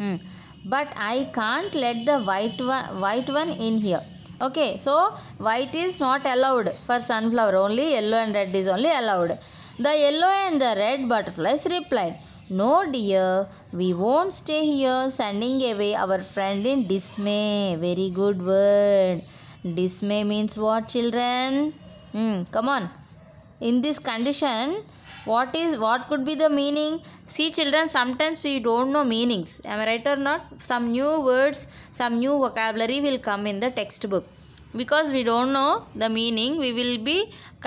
Hmm. but I can't let the white one, white one in here okay so white is not allowed for sunflower only yellow and red is only allowed the yellow and the red butterflies replied no dear, we won't stay here, sending away our friend in dismay. Very good word. Dismay means what children? Hmm, come on. In this condition, what is what could be the meaning see children sometimes we don't know meanings am i right or not some new words some new vocabulary will come in the textbook because we don't know the meaning we will be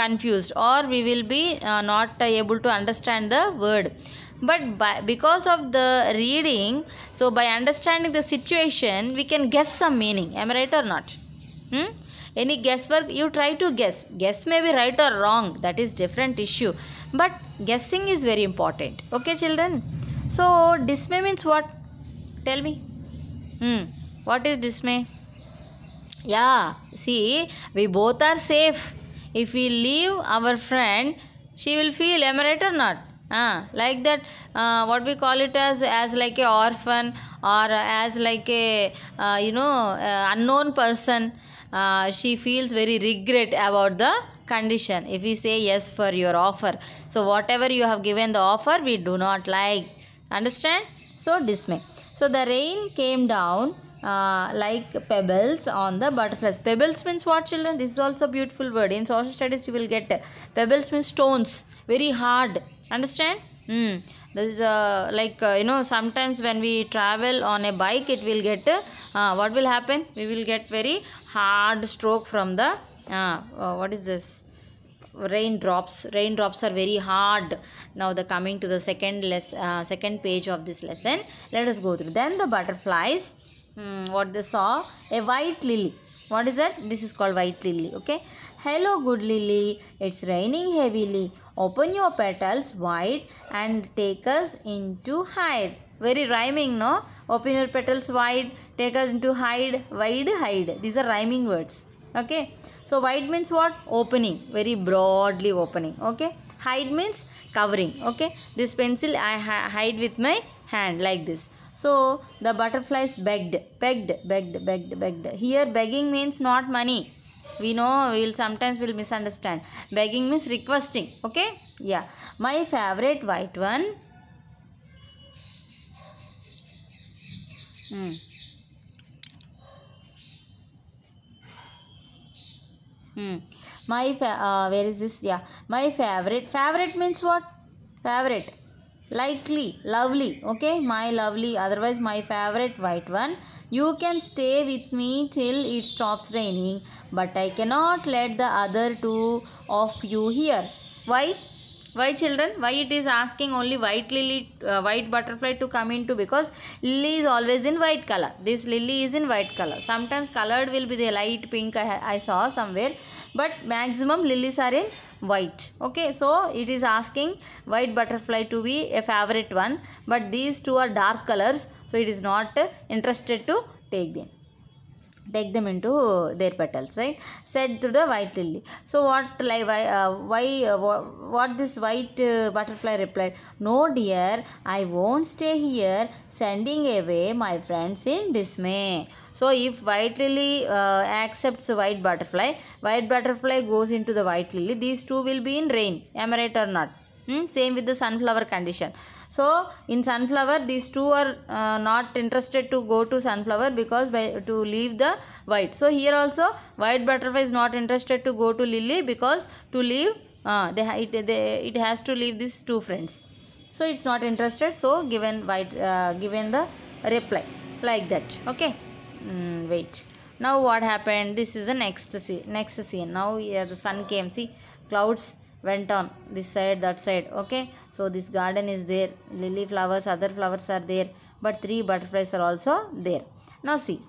confused or we will be uh, not uh, able to understand the word but by, because of the reading so by understanding the situation we can guess some meaning am i right or not hmm? any guesswork you try to guess guess may be right or wrong that is different issue but guessing is very important okay children so dismay means what tell me hmm what is dismay yeah see we both are safe if we leave our friend she will feel am I right or not uh, like that uh, what we call it as as like a orphan or as like a uh, you know uh, unknown person uh, she feels very regret about the condition if we say yes for your offer so whatever you have given the offer we do not like understand so dismay so the rain came down uh, like pebbles on the butterflies. Pebbles means what children? This is also beautiful word. In social studies you will get pebbles means stones. Very hard. Understand? Hmm this uh, like uh, you know sometimes when we travel on a bike it will get uh, what will happen we will get very hard stroke from the uh, uh, what is this raindrops raindrops are very hard now the coming to the second less uh, second page of this lesson let us go through then the butterflies um, what they saw a white lily what is that this is called white lily okay hello good lily it's raining heavily open your petals wide and take us into hide very rhyming no open your petals wide take us into hide wide hide these are rhyming words okay so wide means what opening very broadly opening okay hide means covering okay this pencil i hide with my hand like this so the butterflies begged, begged, begged, begged, begged. Here begging means not money. We know we will sometimes will misunderstand. Begging means requesting. Okay? Yeah. My favorite white one. Hmm. Hmm. My, uh, where is this? Yeah. My favorite. Favorite means what? Favorite likely lovely okay my lovely otherwise my favorite white one you can stay with me till it stops raining but i cannot let the other two of you here why why children? Why it is asking only white lily, uh, white butterfly to come into because lily is always in white color. This lily is in white color. Sometimes colored will be the light pink I, I saw somewhere. But maximum lilies are in white. Okay. So, it is asking white butterfly to be a favorite one. But these two are dark colors. So, it is not interested to take them take them into their petals right said through the white lily so what like why, uh, why uh, what this white uh, butterfly replied no dear i won't stay here sending away my friends in dismay so if white lily uh, accepts white butterfly white butterfly goes into the white lily these two will be in rain am i right or not hmm? same with the sunflower condition so in sunflower these two are uh, not interested to go to sunflower because by to leave the white so here also white butterfly is not interested to go to lily because to leave uh, they, it, they, it has to leave these two friends so it's not interested so given white uh, given the reply like that okay mm, wait now what happened this is the next scene next scene now yeah, the sun came see clouds went on this side that side okay so this garden is there lily flowers other flowers are there but three butterflies are also there now see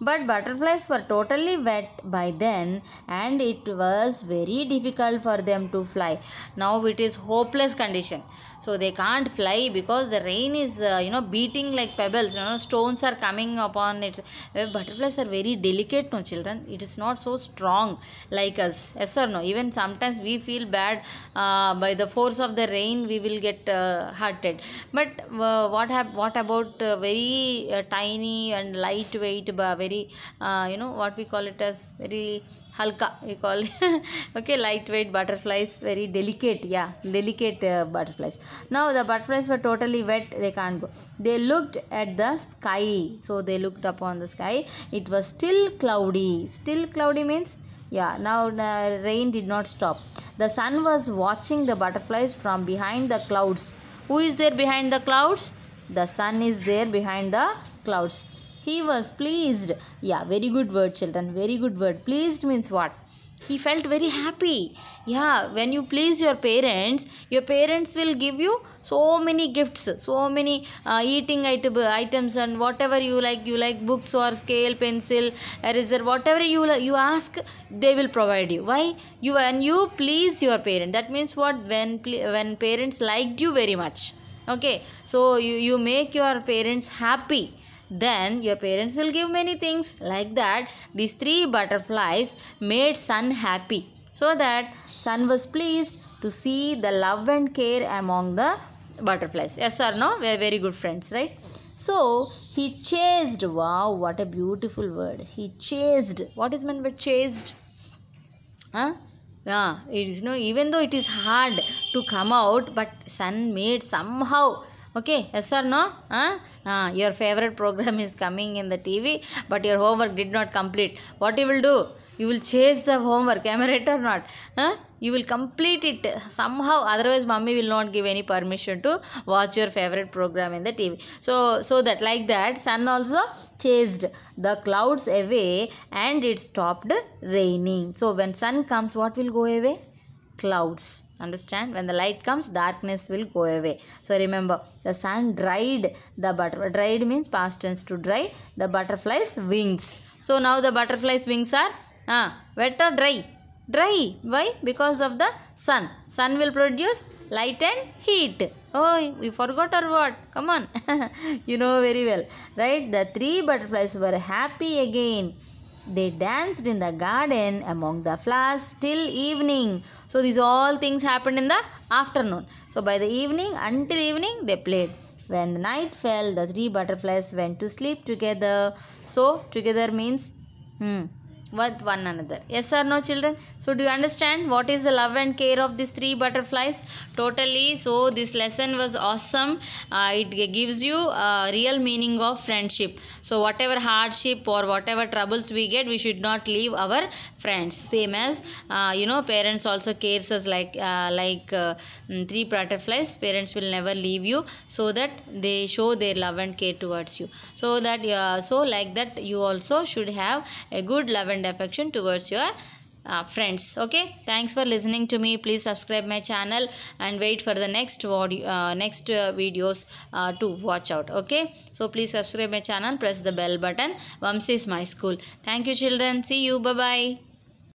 but butterflies were totally wet by then and it was very difficult for them to fly. Now it is hopeless condition. So they can't fly because the rain is uh, you know beating like pebbles. You know stones are coming upon it. Uh, butterflies are very delicate no children. It is not so strong like us. Yes or no? Even sometimes we feel bad uh, by the force of the rain we will get uh, hurted. But uh, what, what about uh, very tiny and lightweight very uh, you know what we call it as very halka we call okay lightweight butterflies very delicate yeah delicate uh, butterflies now the butterflies were totally wet they can't go they looked at the sky so they looked upon the sky it was still cloudy still cloudy means yeah now the uh, rain did not stop the sun was watching the butterflies from behind the clouds who is there behind the clouds the sun is there behind the clouds he was pleased. Yeah, very good word, children. Very good word. Pleased means what? He felt very happy. Yeah, when you please your parents, your parents will give you so many gifts, so many uh, eating item, items and whatever you like. You like books or scale, pencil, eraser, whatever you you ask, they will provide you. Why? You when you please your parent. That means what? When when parents liked you very much. Okay, so you, you make your parents happy then your parents will give many things. Like that, these three butterflies made Sun happy so that Sun was pleased to see the love and care among the butterflies. Yes or no? We are very good friends, right? So, he chased. Wow, what a beautiful word. He chased. What is meant by chased? Huh? Yeah, it is no, even though it is hard to come out, but sun made somehow okay yes or no huh? Uh, your favorite program is coming in the tv but your homework did not complete what you will do you will chase the homework am i right or not huh? you will complete it somehow otherwise mummy will not give any permission to watch your favorite program in the tv so so that like that sun also chased the clouds away and it stopped raining so when sun comes what will go away clouds understand when the light comes darkness will go away so remember the sun dried the butterfly dried means past tense to dry the butterfly's wings so now the butterfly's wings are uh, wet or dry dry why because of the sun sun will produce light and heat oh we forgot our word. come on you know very well right the three butterflies were happy again they danced in the garden among the flowers till evening. So these all things happened in the afternoon. So by the evening, until evening, they played. When the night fell, the three butterflies went to sleep together. So together means hmm, with one another. Yes or no children? So do you understand what is the love and care of these three butterflies? Totally. So this lesson was awesome. Uh, it gives you a real meaning of friendship. So whatever hardship or whatever troubles we get, we should not leave our friends. Same as, uh, you know, parents also cares us like, uh, like uh, mm, three butterflies. Parents will never leave you so that they show their love and care towards you. So that, uh, so like that you also should have a good love and and affection towards your uh, friends okay thanks for listening to me please subscribe my channel and wait for the next uh, next uh, videos uh, to watch out okay so please subscribe my channel press the bell button vamsi is my school thank you children see you bye bye